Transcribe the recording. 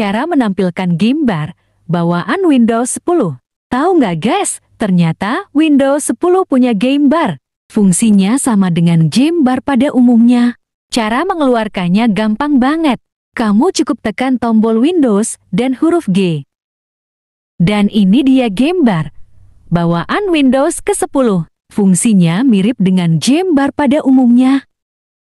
cara menampilkan Gimbar bawaan Windows 10. Tahu nggak guys, ternyata Windows 10 punya Gamebar. Fungsinya sama dengan Gamebar pada umumnya. Cara mengeluarkannya gampang banget. Kamu cukup tekan tombol Windows dan huruf G. Dan ini dia Gamebar, bawaan Windows ke-10. Fungsinya mirip dengan Gamebar pada umumnya.